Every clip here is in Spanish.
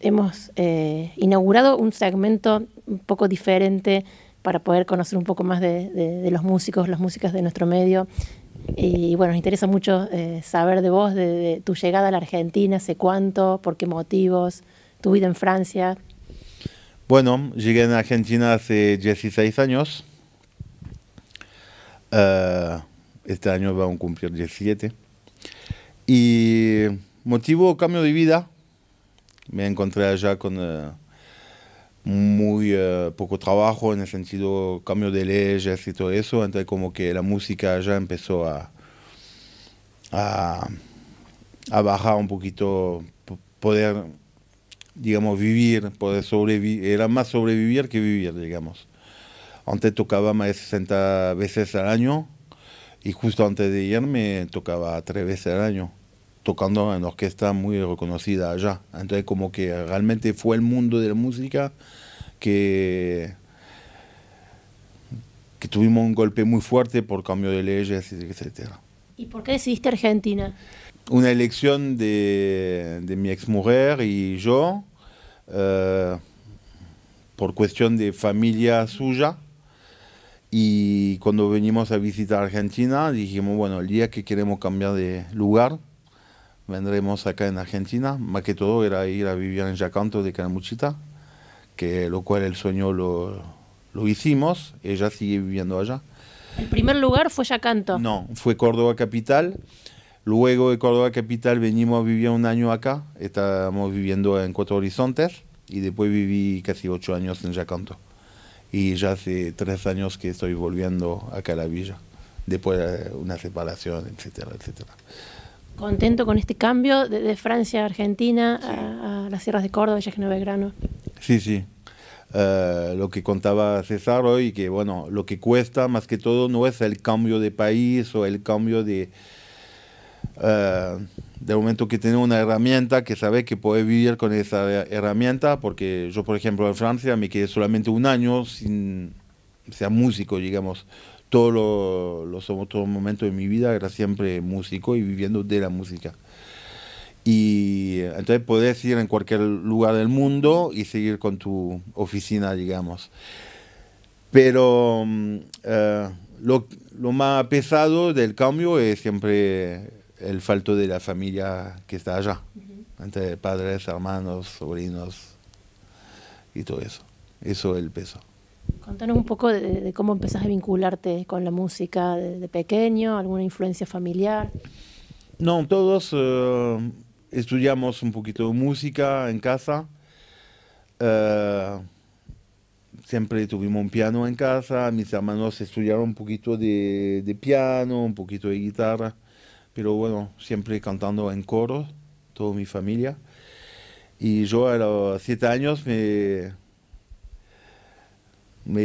hemos eh, inaugurado un segmento un poco diferente para poder conocer un poco más de, los músicos, las músicas de nuestro medio. Y, bueno, nos interesa mucho eh, saber de vos, de, tu llegada a la Argentina, ¿hace cuánto, por qué motivos, tu vida en Francia. Bueno, llegué en Argentina hace 16 años. Eh, este año vamos a cumplir 17. Y motivo cambio de vida, me encontré allá con eh, muy eh, poco trabajo en el sentido cambio de leyes y todo eso, entonces como que la música allá empezó a, a, bajar un poquito, poder, digamos, vivir, poder sobrevivir, era más sobrevivir que vivir, digamos. Antes tocaba más de 60 veces al año y justo antes de irme tocaba tres veces al año tocando en orquesta muy reconocida allá. Entonces como que realmente fue el mundo de la música que, que tuvimos un golpe muy fuerte por cambio de leyes, etc. ¿Y por qué decidiste Argentina? Una elección de, de mi exmujer y yo, eh, por cuestión de familia suya, y cuando venimos a visitar Argentina dijimos, bueno, el día que queremos cambiar de lugar, vendremos acá en Argentina. Más que todo era ir a vivir en Yacanto de Canamuchita, que lo cual el sueño lo, lo hicimos. Ella sigue viviendo allá. ¿El primer lugar fue Yacanto? No, fue Córdoba Capital. Luego de Córdoba Capital venimos a vivir un año acá. Estábamos viviendo en Cuatro Horizontes y después viví casi ocho años en Yacanto. Y ya hace tres años que estoy volviendo acá a la villa, después de una separación, etcétera, etcétera contento con este cambio de, Francia a Argentina, a, las sierras de Córdoba, Villa Belgrano. Sí, sí. Eh, lo que contaba César hoy, que bueno, lo que cuesta más que todo no es el cambio de país o el cambio de... Eh, de momento que tiene una herramienta que sabe que puede vivir con esa herramienta, porque yo, por ejemplo, en Francia me quedé solamente un año sin ser músico, digamos todo lo, momento momentos de mi vida era siempre músico y viviendo de la música. Y entonces podés ir en cualquier lugar del mundo y seguir con tu oficina, digamos. Pero mm, eh, lo, lo, más pesado del cambio es siempre el falto de la familia que está allá, entre padres, hermanos, sobrinos y todo eso. Eso es el peso. Contanos un poco de, cómo empezaste a vincularte con la música de pequeño, alguna influencia familiar. No, todos eh, estudiamos un poquito de música en casa. Eh, siempre tuvimos un piano en casa, mis hermanos estudiaron un poquito de, de, piano, un poquito de guitarra, pero bueno, siempre cantando en coro, toda mi familia. Y yo a los siete años me, me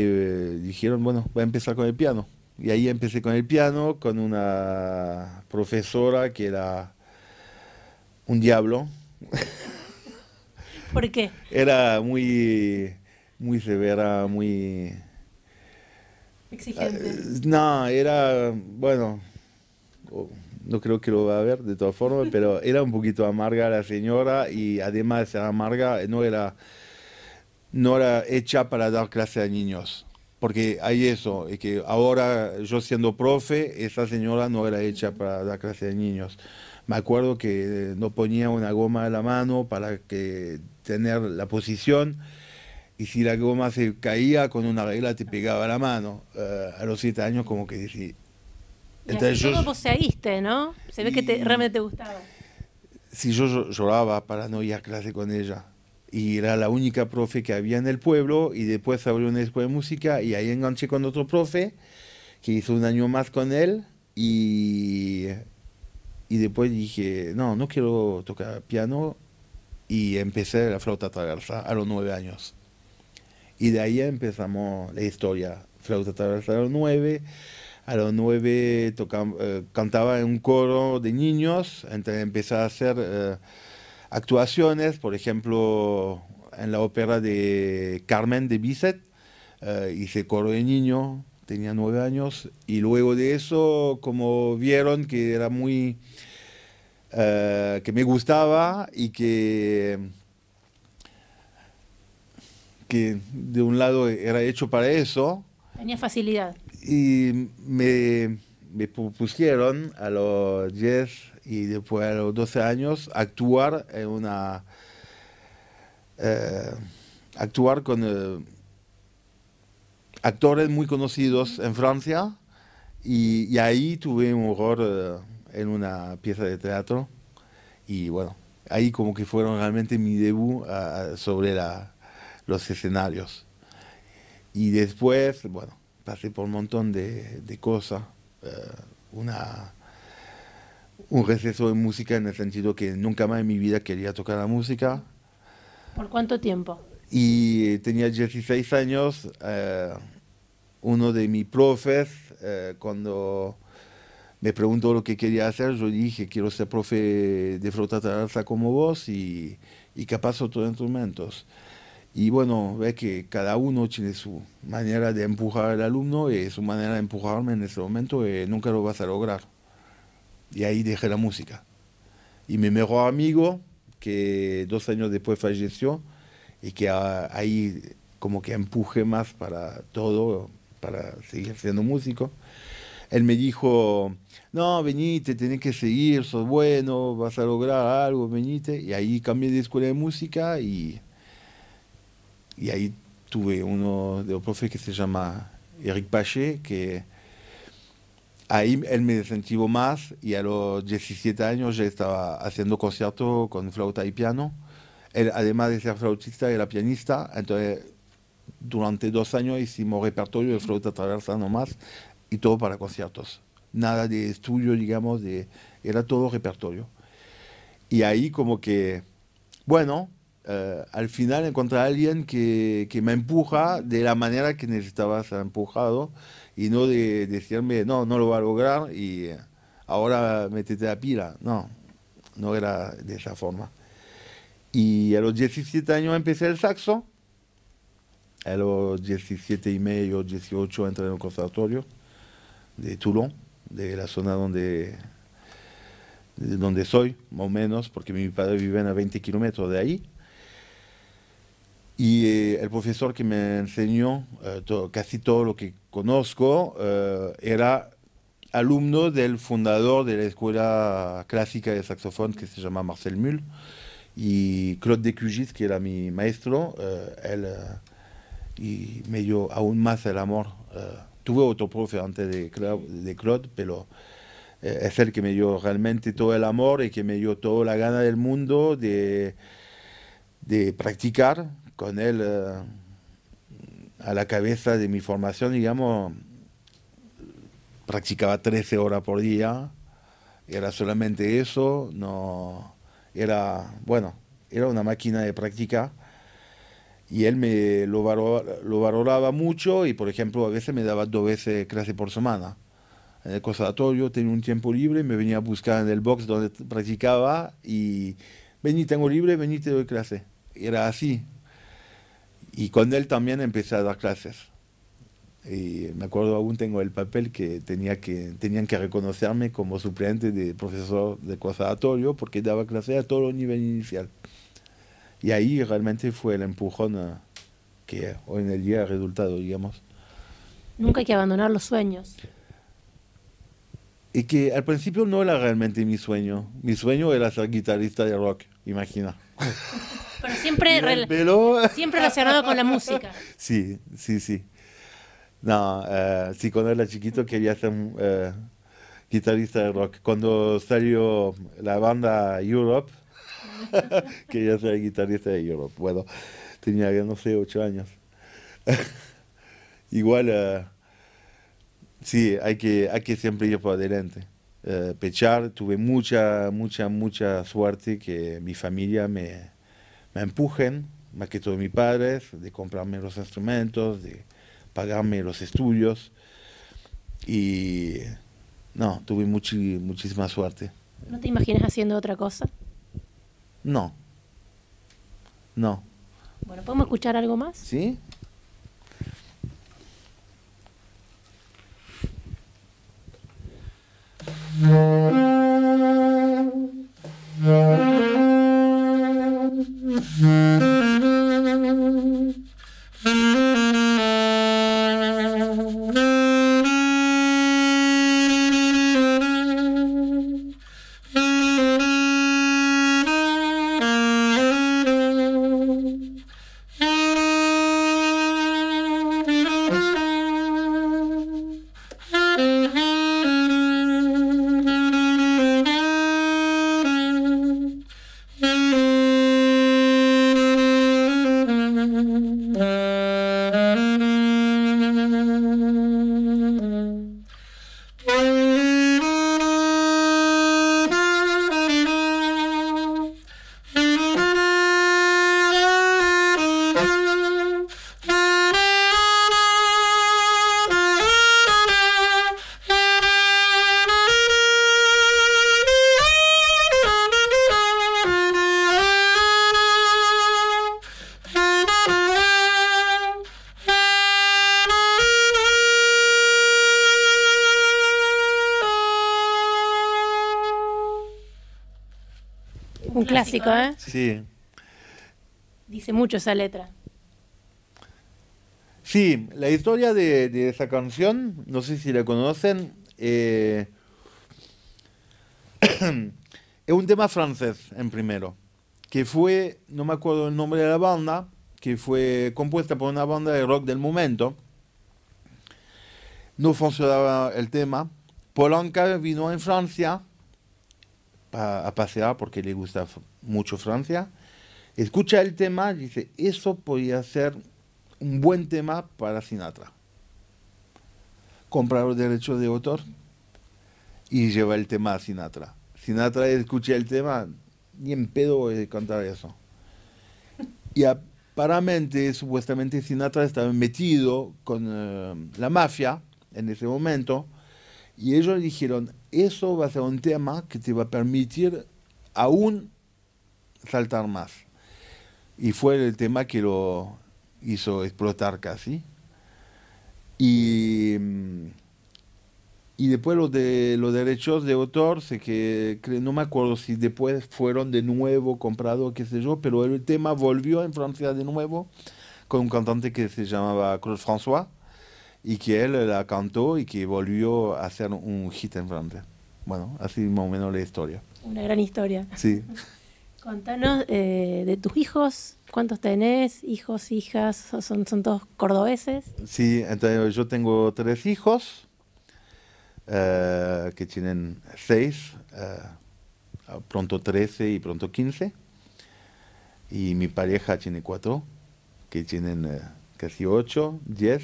dijeron, bueno, voy a empezar con el piano. Y ahí empecé con el piano, con una profesora que era un diablo. ¿Por qué? Era muy, muy severa, muy... Exigente. Eh, no, era, bueno, no creo que lo va a ver de todas formas, pero era un poquito amarga la señora y además era amarga, no era no era hecha para dar clase a niños. Porque hay eso, y que ahora yo siendo profe, esa señora no era hecha para dar clase a niños. Me acuerdo que eh, no ponía una goma a la mano para que tener la posición y si la goma se caía con una regla te pegaba la mano. Eh, a los siete años como que decía... y así poseíste, ¿no? Se ve que realmente te gustaba. Sí, si yo lloraba para no ir a clase con ella y era la única profe que había en el pueblo y después abrió una escuela de música y ahí enganché con otro profe que hizo un año más con él y, y después dije, no, no quiero tocar piano y empecé la flauta traversa a los nueve años. Y de ahí empezamos la historia, flauta traversa a los nueve. A los nueve tocaba, eh, cantaba en un coro de niños, entonces empecé a hacer... Eh, actuaciones, por ejemplo, en la ópera de Carmen de Bizet, eh, hice coro de niño, tenía nueve años, y luego de eso, como vieron que era muy... Eh, que me gustaba y que que de un lado era hecho para eso. Tenía facilidad. Y me, me pusieron a los 10 y después a los 12 años actuar en una... Eh, actuar con eh, actores muy conocidos en Francia y, ahí tuve un horror eh, en una pieza de teatro y bueno, ahí como que fueron realmente mi debut sobre los escenarios. Y después, bueno, pasé por un montón de, de cosas. una un receso en música en el sentido que nunca más en mi vida quería tocar la música. ¿Por cuánto tiempo? Y eh, tenía 16 años, eh, uno de mis profes, eh, cuando me preguntó lo que quería hacer, yo dije, quiero ser profe de flauta alza como vos y, y capaz otros instrumentos. Y bueno, ve que cada uno tiene su manera de empujar al alumno y su manera de empujarme en ese momento nunca lo vas a lograr. Y ahí dejé la música. Y mi mejor amigo, que dos años después falleció, y que ahí como que empuje más para todo, para seguir siendo músico, él me dijo, no, venite, tenés que seguir, sos bueno, vas a lograr algo, venite. Y ahí cambié de escuela de música y, y ahí tuve uno de los profes que se llama Eric pache que ahí él me incentivó más y a los 17 años ya estaba haciendo concierto con flauta y piano. Él, además de ser flautista, era pianista, entonces durante dos años hicimos repertorio de flauta traversa nomás y todo para conciertos. Nada de estudio, digamos, de, era todo repertorio. Y ahí como que, bueno, eh, al final encontré a alguien que, que me empuja de la manera que necesitaba ser empujado y no de, decirme, no, no lo va a lograr y eh, ahora métete a pila. No, no era de esa forma. Y a los 17 años empecé el saxo, a los 17 y medio, 18 entré en el conservatorio de Toulon, de la zona donde, donde soy, más o menos, porque mi padre vive a 20 kilómetros de ahí. Y eh, el profesor que me enseñó eh, casi todo lo que conozco eh, era alumno del fundador de la escuela clásica de saxofón que se llama Marcel Mull y Claude Decugis, que era mi maestro, eh, él eh, y me dio aún más el amor. tuve otro profe antes de, de Claude, pero es el que me dio realmente todo el amor y que me dio toda la gana del mundo de, de practicar con él a la cabeza de mi formación, digamos, practicaba 13 horas por día, era solamente eso, no era, bueno, era una máquina de práctica y él me lo, valoraba, mucho y, por ejemplo, a veces me daba dos veces clase por semana. En el conservatorio tenía un tiempo libre, me venía a buscar en el box donde practicaba y vení, tengo libre, vení, te doy clase. Era así, y con él también empecé a dar clases. Y me acuerdo aún tengo el papel que, tenía que tenían que reconocerme como suplente de profesor de conservatorio porque daba clases a todo el nivel inicial. Y ahí realmente fue el empujón eh, que hoy en el día ha resultado, digamos. Nunca hay que abandonar los sueños. Y que al principio no era realmente mi sueño. Mi sueño era ser guitarrista de rock, imagina. Pero siempre, siempre relacionado con la música. Sí, sí, sí. No, eh, sí, cuando era chiquito quería ser eh, guitarrista de rock. Cuando salió la banda Europe, quería ser guitarrista de Europe. Bueno, tenía, no sé, ocho años. Igual, eh, sí, hay que, hay que siempre ir por adelante. pechar, tuve mucha, mucha, mucha suerte que mi familia me, me empujen, más que de mis padres, de comprarme los instrumentos, de pagarme los estudios. Y no, tuve muchísima suerte. ¿No te imaginas haciendo otra cosa? No. No. Bueno, ¿podemos escuchar algo más? Sí. clásico, ¿eh? ¿eh? Sí. Dice mucho esa letra. Sí, la historia de, esa canción, no sé si la conocen, eh, es un tema francés en primero, que fue, no me acuerdo el nombre de la banda, que fue compuesta por una banda de rock del momento. No funcionaba el tema. Polanca vino en Francia a, pasear porque le gusta mucho Francia, escucha el tema y dice, eso podría ser un buen tema para Sinatra. Comprar los derechos de autor y lleva el tema a Sinatra. Sinatra escucha el tema, ni en pedo de cantar eso. Y aparentemente, supuestamente Sinatra estaba metido con eh, la mafia en ese momento y ellos dijeron, eso va a ser un tema que te va a permitir aún saltar más. Y fue el tema que lo hizo explotar casi. Y, mm, y después los, de, los derechos de autor, sé que, no me acuerdo si después fueron de nuevo comprados, qué sé yo, pero el tema volvió en Francia de nuevo con un cantante que se llamaba Claude François y que él la cantó y que volvió a hacer un hit en Francia. Bueno, así más o menos la historia. Una gran historia. Sí. Contanos eh, de tus hijos, ¿cuántos tenés? ¿Hijos, hijas? ¿Son, son todos cordobeses? Sí, entonces yo tengo tres hijos eh, que tienen seis, eh, pronto trece y pronto quince. Y mi pareja tiene cuatro, que tienen casi ocho, diez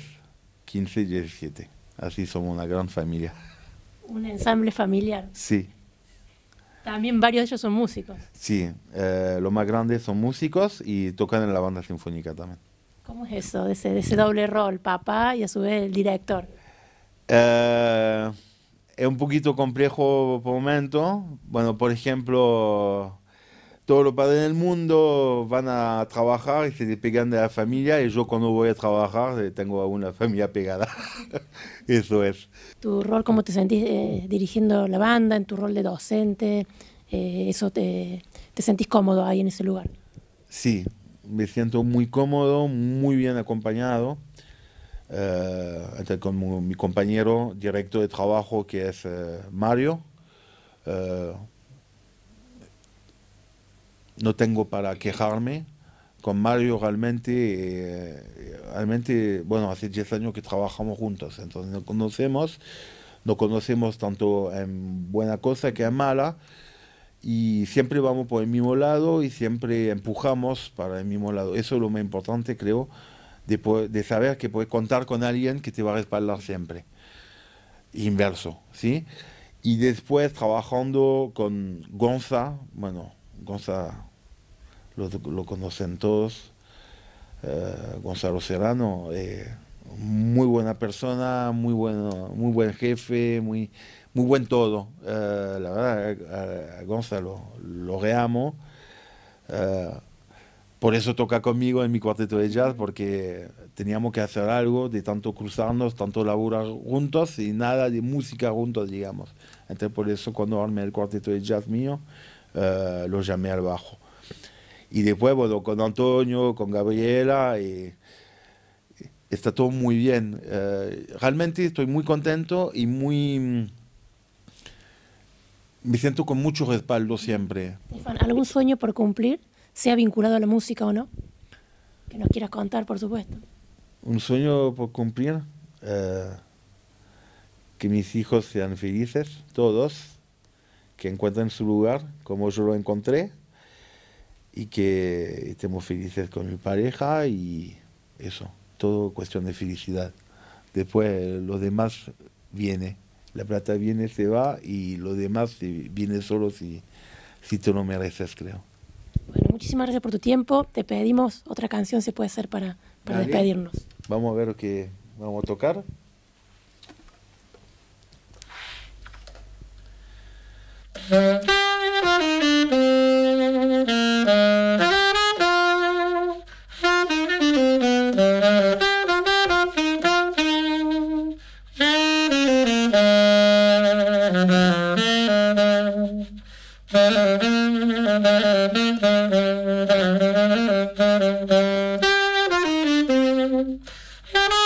15 y 17. Así somos una gran familia. Un ensamble familiar. Sí. También varios de ellos son músicos. Sí, eh, los más grandes son músicos y tocan en la banda sinfónica también. ¿Cómo es eso, de ese, doble rol, papá y a su vez el director? Eh, es un poquito complejo por momento. Bueno, por ejemplo, todos los padres del mundo van a trabajar y se despegan de la familia y yo cuando voy a trabajar eh, tengo a una familia pegada. Eso es. ¿Tu rol, cómo te sentís eh, dirigiendo la banda, en tu rol de docente? Eh, ¿Eso te, te sentís cómodo ahí en ese lugar? Sí, me siento muy cómodo, muy bien acompañado. con mi, compañero directo de trabajo que es Mario no tengo para quejarme. Con Mario realmente, eh, realmente, bueno, hace 10 años que trabajamos juntos, entonces nos conocemos, nos conocemos tanto en buena cosa que en mala, y siempre vamos por el mismo lado y siempre empujamos para el mismo lado. Eso es lo más importante, creo, de, de saber que puedes contar con alguien que te va a respaldar siempre. Inverso, ¿sí? Y después trabajando con Gonza, bueno, Gonzalo lo, conocen todos, eh, Gonzalo Serrano, eh, muy buena persona, muy, bueno, muy buen jefe, muy, muy buen todo. Eh, la verdad, a, Gonzalo lo reamo. por eso toca conmigo en mi cuarteto de jazz, porque teníamos que hacer algo de tanto cruzarnos, tanto laburar juntos y nada de música juntos, digamos. Entonces, por eso cuando armé el cuarteto de jazz mío, los eh, lo llamé al bajo. Y después, bueno, con Antonio, con Gabriela, y, está todo muy bien. Eh, realmente estoy muy contento y muy... Mm, me siento con mucho respaldo siempre. ¿algún sueño por cumplir, sea vinculado a la música o no? Que nos quieras contar, por supuesto. Un sueño por cumplir. Eh, que mis hijos sean felices, todos, que encuentren su lugar como yo lo encontré y que estemos felices con mi pareja y eso, todo cuestión de felicidad. Después lo demás viene, la plata viene, se va y lo demás viene solo si, si tú lo mereces, creo. Bueno, muchísimas gracias por tu tiempo. Te pedimos otra canción, si puede ser, para, para despedirnos. Vamos a ver qué vamos a tocar. Ha